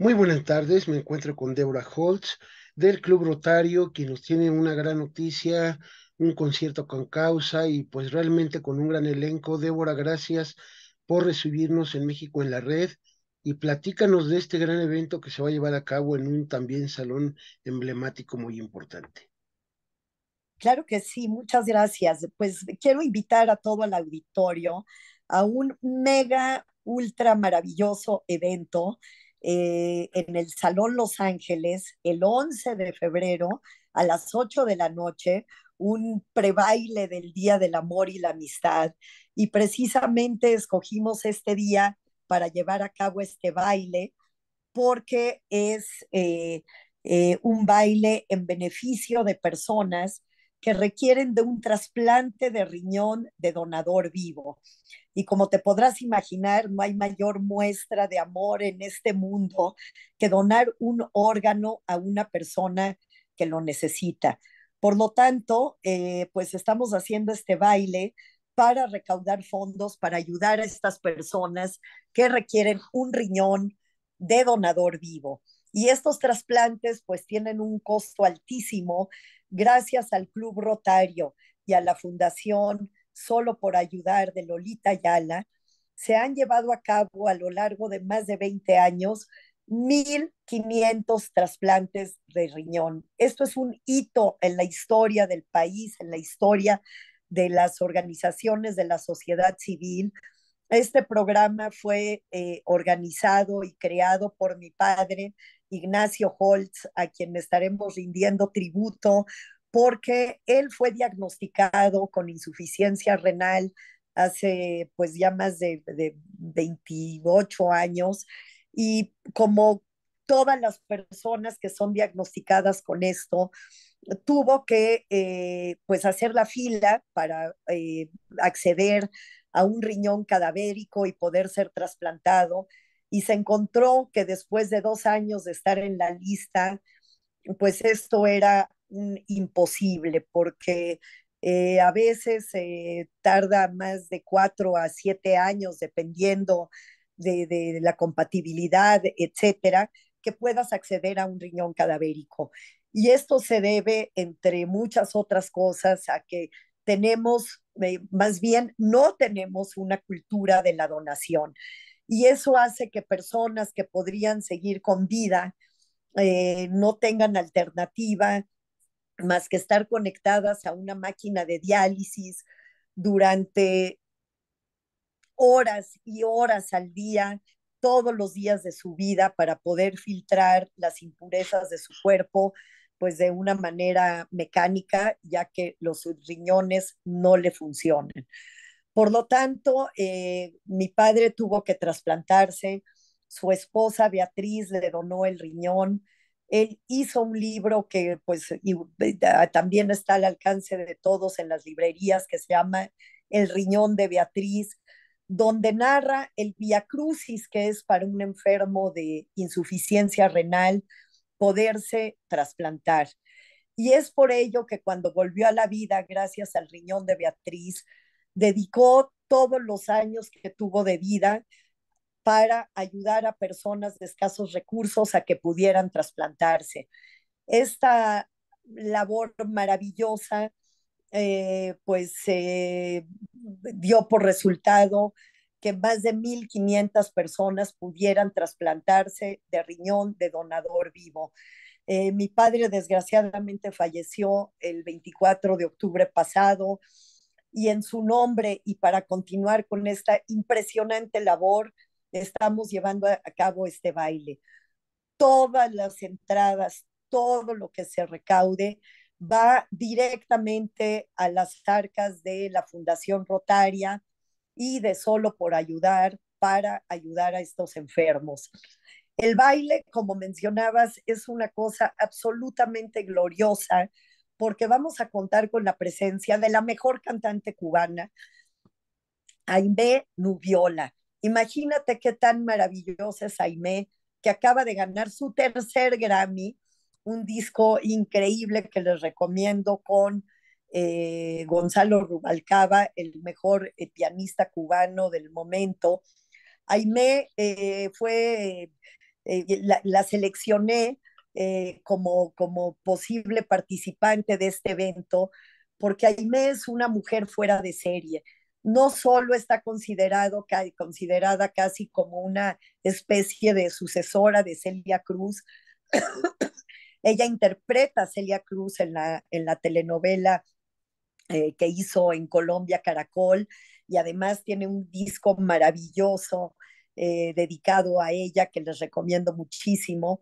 Muy buenas tardes, me encuentro con Débora Holtz del Club Rotario, que nos tiene una gran noticia, un concierto con causa y pues realmente con un gran elenco. Débora, gracias por recibirnos en México en la red y platícanos de este gran evento que se va a llevar a cabo en un también salón emblemático muy importante. Claro que sí, muchas gracias. Pues quiero invitar a todo el auditorio a un mega, ultra maravilloso evento eh, en el Salón Los Ángeles el 11 de febrero a las 8 de la noche, un prebaile del Día del Amor y la Amistad. Y precisamente escogimos este día para llevar a cabo este baile porque es eh, eh, un baile en beneficio de personas que requieren de un trasplante de riñón de donador vivo. Y como te podrás imaginar, no hay mayor muestra de amor en este mundo que donar un órgano a una persona que lo necesita. Por lo tanto, eh, pues estamos haciendo este baile para recaudar fondos, para ayudar a estas personas que requieren un riñón de donador vivo. Y estos trasplantes pues tienen un costo altísimo gracias al Club Rotario y a la Fundación solo por ayudar de Lolita Ayala, se han llevado a cabo a lo largo de más de 20 años 1.500 trasplantes de riñón. Esto es un hito en la historia del país, en la historia de las organizaciones de la sociedad civil. Este programa fue eh, organizado y creado por mi padre, Ignacio Holtz, a quien estaremos rindiendo tributo porque él fue diagnosticado con insuficiencia renal hace pues ya más de, de 28 años y como todas las personas que son diagnosticadas con esto, tuvo que eh, pues hacer la fila para eh, acceder a un riñón cadavérico y poder ser trasplantado. Y se encontró que después de dos años de estar en la lista, pues esto era imposible porque eh, a veces tarda más de cuatro a siete años, dependiendo de, la compatibilidad, etcétera, que puedas acceder a un riñón cadavérico. Y esto se debe, entre muchas otras cosas, a que tenemos, eh, más bien, no tenemos una cultura de la donación. Y eso hace que personas que podrían seguir con vida eh, no tengan alternativa, más que estar conectadas a una máquina de diálisis durante horas y horas al día, todos los días de su vida para poder filtrar las impurezas de su cuerpo, pues de una manera mecánica, ya que los riñones no le funcionan. Por lo tanto, eh, mi padre tuvo que trasplantarse, su esposa Beatriz le donó el riñón, él hizo un libro que pues también está al alcance de todos en las librerías que se llama El riñón de Beatriz, donde narra el via crucis que es para un enfermo de insuficiencia renal poderse trasplantar. Y es por ello que cuando volvió a la vida, gracias al riñón de Beatriz, dedicó todos los años que tuvo de vida para ayudar a personas de escasos recursos a que pudieran trasplantarse. Esta labor maravillosa, eh, pues dio por resultado que más de 1.500 personas pudieran trasplantarse de riñón de donador vivo. Eh, mi padre desgraciadamente falleció el 24 de octubre pasado y en su nombre y para continuar con esta impresionante labor, estamos llevando a cabo este baile. Todas las entradas, todo lo que se recaude va directamente a las arcas de la Fundación Rotaria y de Solo por Ayudar para ayudar a estos enfermos. El baile, como mencionabas, es una cosa absolutamente gloriosa porque vamos a contar con la presencia de la mejor cantante cubana, Aimee Nubiola. Imagínate qué tan maravillosa es Aimé, que acaba de ganar su tercer Grammy, un disco increíble que les recomiendo con eh, Gonzalo Rubalcaba, el mejor eh, pianista cubano del momento. Aimé eh, fue, la, seleccioné como, posible participante de este evento, porque Aimé es una mujer fuera de serie no solo está considerado, considerada casi como una especie de sucesora de Celia Cruz, ella interpreta a Celia Cruz en la, en la telenovela eh, que hizo en Colombia Caracol y además tiene un disco maravilloso eh, dedicado a ella que les recomiendo muchísimo.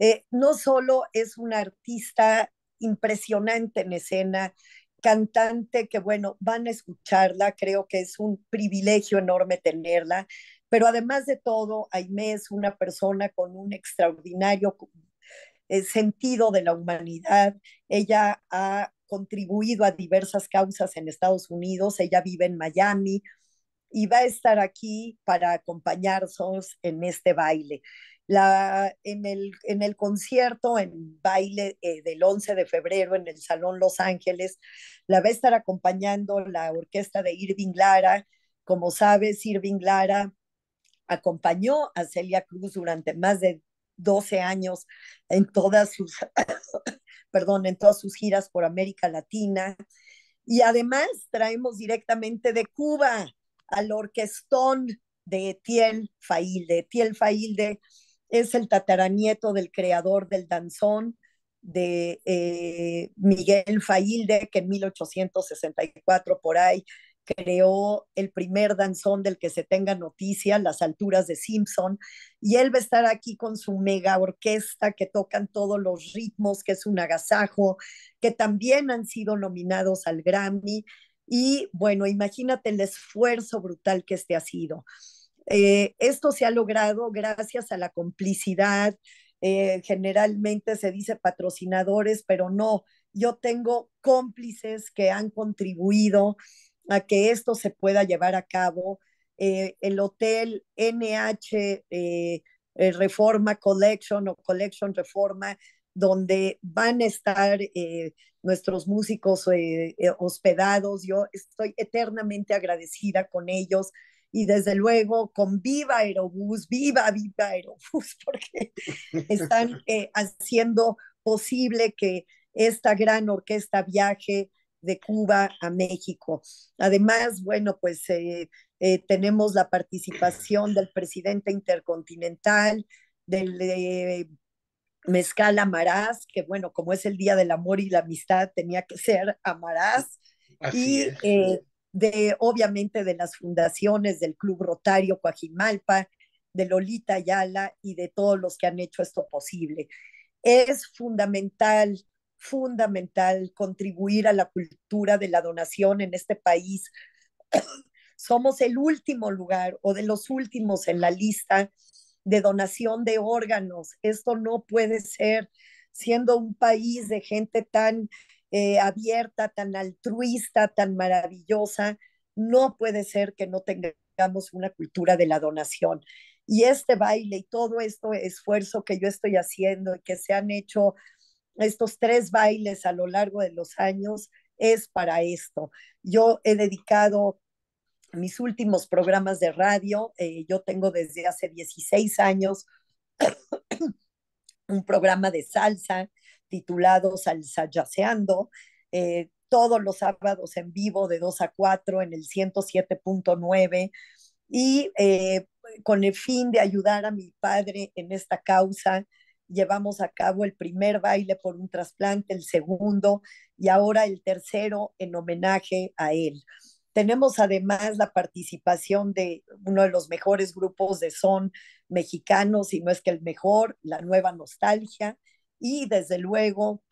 Eh, no solo es una artista impresionante en escena, cantante que, bueno, van a escucharla, creo que es un privilegio enorme tenerla, pero además de todo, Aime es una persona con un extraordinario eh, sentido de la humanidad. Ella ha contribuido a diversas causas en Estados Unidos, ella vive en Miami y va a estar aquí para acompañarnos en este baile la, en, el, en el concierto en baile eh, del 11 de febrero en el Salón Los Ángeles. La va a estar acompañando la orquesta de Irving Lara. Como sabes, Irving Lara acompañó a Celia Cruz durante más de 12 años en todas sus, perdón, en todas sus giras por América Latina. Y además traemos directamente de Cuba al orquestón de Etiel Failde. Etiel Failde es el tataranieto del creador del danzón, de eh, Miguel Failde, que en 1864 por ahí creó el primer danzón del que se tenga noticia, Las Alturas de Simpson, y él va a estar aquí con su mega orquesta que tocan todos los ritmos, que es un agasajo, que también han sido nominados al Grammy, y bueno, imagínate el esfuerzo brutal que este ha sido. Eh, esto se ha logrado gracias a la complicidad. Eh, generalmente se dice patrocinadores, pero no, yo tengo cómplices que han contribuido a que esto se pueda llevar a cabo. Eh, el hotel NH Reforma Collection o Collection Reforma, donde van a estar nuestros músicos hospedados. Yo estoy eternamente agradecida con ellos y desde luego con Viva Aerobús, Viva Viva Aerobús, porque están eh, haciendo posible que esta gran orquesta viaje de Cuba a México. Además, bueno, pues eh, eh, tenemos la participación del presidente intercontinental, del Mezcal Amarás, que bueno, como es el Día del Amor y la Amistad, tenía que ser Amarás. y de obviamente de las fundaciones del Club Rotario Coajimalpa, de Lolita Ayala y de todos los que han hecho esto posible. Es fundamental, fundamental contribuir a la cultura de la donación en este país. Somos el último lugar o de los últimos en la lista de donación de órganos. Esto no puede ser siendo un país de gente tan eh, abierta, tan altruista, tan maravillosa, no puede ser que no tengamos una cultura de la donación. Y este baile y todo este esfuerzo que yo estoy haciendo y que se han hecho estos tres bailes a lo largo de los años es para esto. Yo he dedicado mis últimos programas de radio, eh, yo tengo desde hace 16 años un programa de salsa, titulados al eh, todos los sábados en vivo de 2 a 4 en el 107.9 y eh, con el fin de ayudar a mi padre en esta causa. Llevamos a cabo el primer baile por un trasplante, el segundo y ahora el tercero en homenaje a él. Tenemos además la participación de uno de los mejores grupos de son mexicanos, si no es que el mejor, la Nueva Nostalgia, y desde luego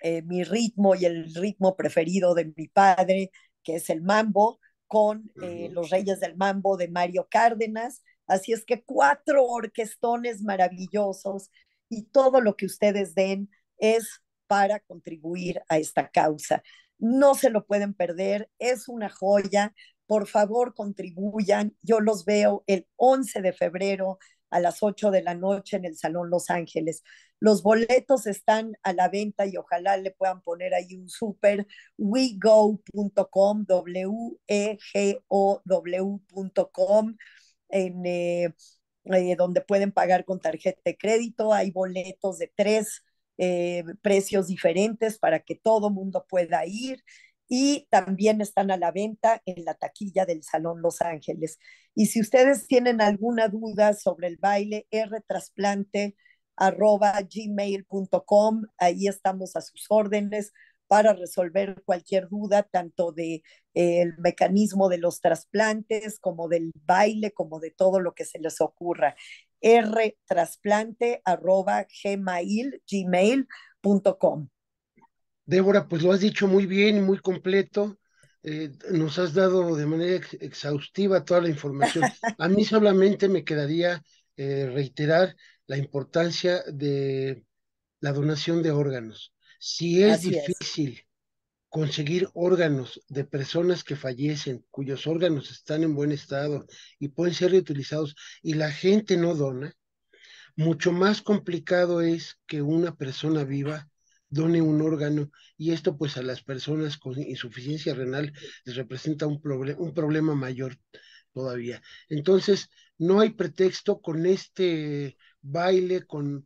eh, mi ritmo y el ritmo preferido de mi padre, que es el mambo, con eh, Los Reyes del Mambo de Mario Cárdenas. Así es que cuatro orquestones maravillosos y todo lo que ustedes den es para contribuir a esta causa. No se lo pueden perder, es una joya. Por favor, contribuyan. Yo los veo el 11 de febrero a las 8 de la noche en el Salón Los Ángeles. Los boletos están a la venta y ojalá le puedan poner ahí un súper. wego.com, W-E-G-O-W.com, en. Eh, eh, donde pueden pagar con tarjeta de crédito, hay boletos de tres eh, precios diferentes para que todo mundo pueda ir y también están a la venta en la taquilla del Salón Los Ángeles. Y si ustedes tienen alguna duda sobre el baile, R Trasplante arroba gmail.com. Ahí estamos a sus órdenes para resolver cualquier duda, tanto de eh, el mecanismo de los trasplantes, como del baile, como de todo lo que se les ocurra. trasplante arroba gmail, gmail.com. Débora, pues lo has dicho muy bien, muy completo. Eh, nos has dado de manera exhaustiva toda la información. A mí solamente me quedaría eh, reiterar la importancia de la donación de órganos. Si es difícil conseguir órganos de personas que fallecen, cuyos órganos están en buen estado y pueden ser reutilizados y la gente no dona, mucho más complicado es que una persona viva done un órgano y esto pues a las personas con insuficiencia renal les representa un, un problema mayor todavía. Entonces, no hay pretexto con este baile, con,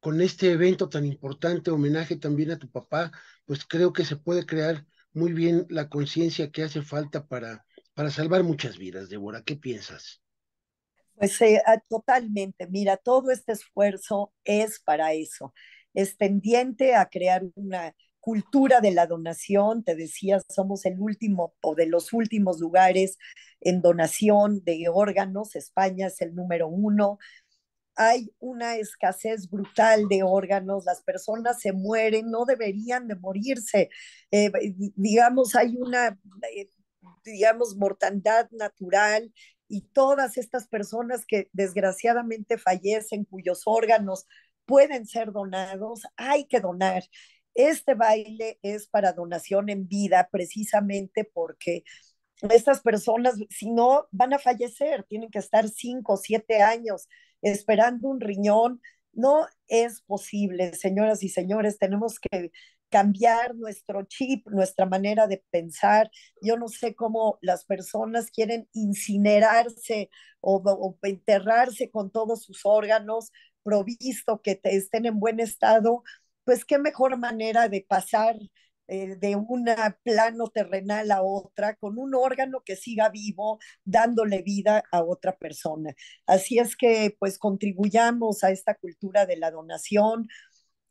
con este evento tan importante, homenaje también a tu papá, pues creo que se puede crear muy bien la conciencia que hace falta para, para salvar muchas vidas. Débora, ¿qué piensas? Pues eh, ah, totalmente, mira, todo este esfuerzo es para eso, es tendiente a crear una cultura de la donación, te decía, somos el último o de los últimos lugares en donación de órganos, España es el número uno, hay una escasez brutal de órganos, las personas se mueren, no deberían de morirse. Eh, digamos, hay una, eh, digamos, mortandad natural y todas estas personas que desgraciadamente fallecen, cuyos órganos pueden ser donados, hay que donar. Este baile es para donación en vida precisamente porque estas personas, si no, van a fallecer, tienen que estar cinco, o siete años esperando un riñón. No es posible, señoras y señores, tenemos que cambiar nuestro chip, nuestra manera de pensar. Yo no sé cómo las personas quieren incinerarse o, enterrarse con todos sus órganos, provisto que estén en buen estado, pues qué mejor manera de pasar eh, de una plano terrenal a otra, con un órgano que siga vivo, dándole vida a otra persona. Así es que pues contribuyamos a esta cultura de la donación,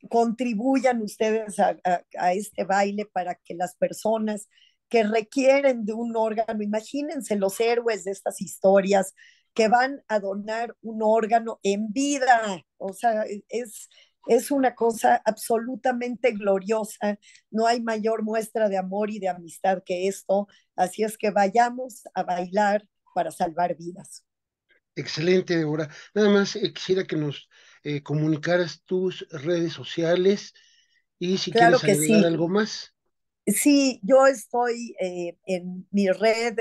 contribuyan ustedes a, a este baile para que las personas que requieren de un órgano, imagínense los héroes de estas historias, que van a donar un órgano en vida. O sea, es, es una cosa absolutamente gloriosa. No hay mayor muestra de amor y de amistad que esto. Así es que vayamos a bailar para salvar vidas. Excelente, Débora. Nada más eh, quisiera que nos eh, comunicaras tus redes sociales y si quieres agregar algo más. Sí, yo estoy eh, en mi red,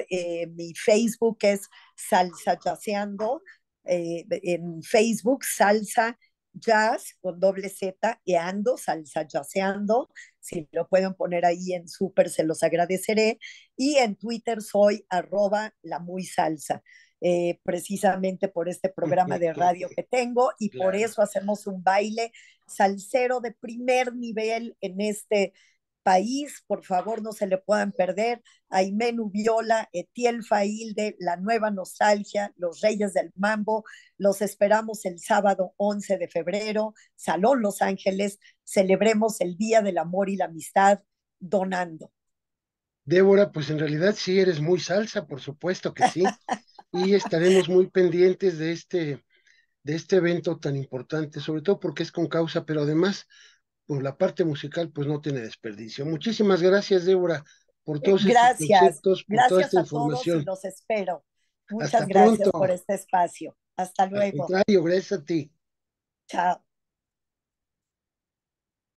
mi Facebook es Salsa Yaceando, en Facebook Salsa jazz con doble Z, y ando, salsa Jazzando Si lo pueden poner ahí en súper, se los agradeceré. Y en Twitter soy arroba la muy salsa. Eh, precisamente por este programa de radio que tengo y por eso hacemos un baile salsero de primer nivel en este país, por favor no se le puedan perder, Menú Viola, Etiel Failde, La Nueva Nostalgia, Los Reyes del Mambo, los esperamos el sábado 11 de febrero, Salón Los Ángeles, celebremos el Día del Amor y la Amistad donando. Débora, pues en realidad sí eres muy salsa, por supuesto que sí, y estaremos muy pendientes de este, de este evento tan importante, sobre todo porque es con causa, pero además pues la parte musical pues no tiene desperdicio. Muchísimas gracias, Débora, por eh, todos gracias. estos por toda esta a información. Todos y los espero. Muchas gracias por este espacio. Hasta luego. gracias a ti. Chao.